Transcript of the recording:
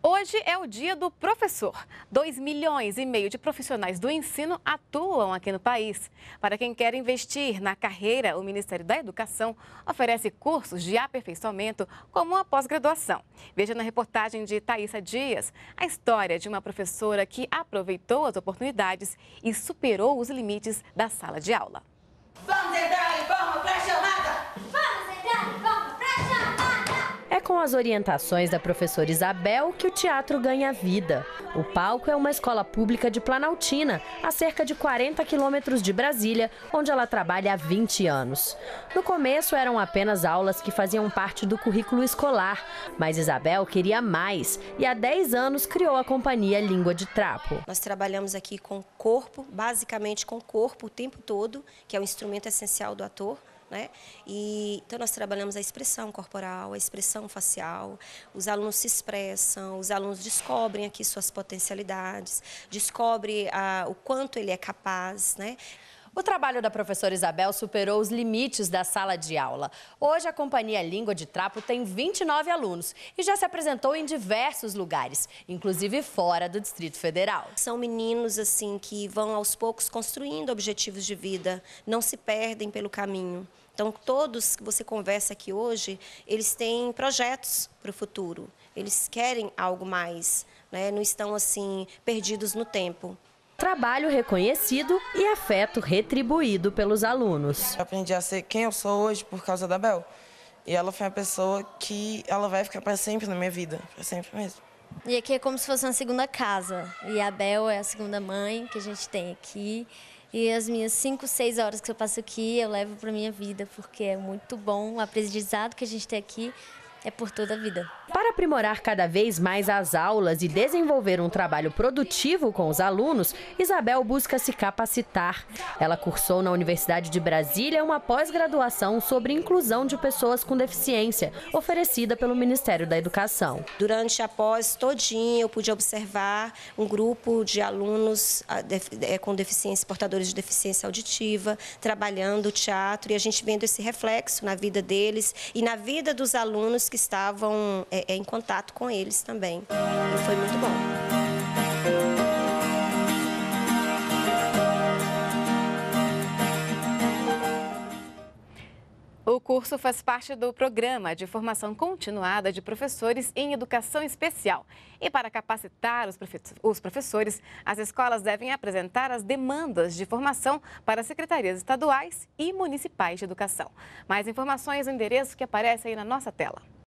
Hoje é o dia do professor. Dois milhões e meio de profissionais do ensino atuam aqui no país. Para quem quer investir na carreira, o Ministério da Educação oferece cursos de aperfeiçoamento, como a pós-graduação. Veja na reportagem de Thaisa Dias a história de uma professora que aproveitou as oportunidades e superou os limites da sala de aula. com as orientações da professora Isabel que o teatro ganha vida. O palco é uma escola pública de Planaltina, a cerca de 40 quilômetros de Brasília, onde ela trabalha há 20 anos. No começo eram apenas aulas que faziam parte do currículo escolar, mas Isabel queria mais e há 10 anos criou a companhia Língua de Trapo. Nós trabalhamos aqui com corpo, basicamente com corpo o tempo todo, que é o instrumento essencial do ator. Né? E, então, nós trabalhamos a expressão corporal, a expressão facial, os alunos se expressam, os alunos descobrem aqui suas potencialidades, descobrem ah, o quanto ele é capaz, né? O trabalho da professora Isabel superou os limites da sala de aula. Hoje, a Companhia Língua de Trapo tem 29 alunos e já se apresentou em diversos lugares, inclusive fora do Distrito Federal. São meninos, assim, que vão aos poucos construindo objetivos de vida, não se perdem pelo caminho. Então, todos que você conversa aqui hoje, eles têm projetos para o futuro, eles querem algo mais, né? não estão, assim, perdidos no tempo trabalho reconhecido e afeto retribuído pelos alunos. Eu aprendi a ser quem eu sou hoje por causa da Bel. E ela foi uma pessoa que ela vai ficar para sempre na minha vida, para sempre mesmo. E aqui é como se fosse uma segunda casa. E a Bel é a segunda mãe que a gente tem aqui. E as minhas cinco, seis horas que eu passo aqui, eu levo para minha vida, porque é muito bom o aprendizado que a gente tem aqui, é por toda a vida. Para aprimorar cada vez mais as aulas e desenvolver um trabalho produtivo com os alunos, Isabel busca se capacitar. Ela cursou na Universidade de Brasília uma pós-graduação sobre inclusão de pessoas com deficiência, oferecida pelo Ministério da Educação. Durante a pós todinha, eu pude observar um grupo de alunos ah, é, com deficiência, portadores de deficiência auditiva, trabalhando teatro e a gente vendo esse reflexo na vida deles e na vida dos alunos que estavam é, é, em contato com eles também. E foi muito bom. O curso faz parte do programa de formação continuada de professores em educação especial. E para capacitar os professores, as escolas devem apresentar as demandas de formação para secretarias estaduais e municipais de educação. Mais informações, no endereço que aparece aí na nossa tela.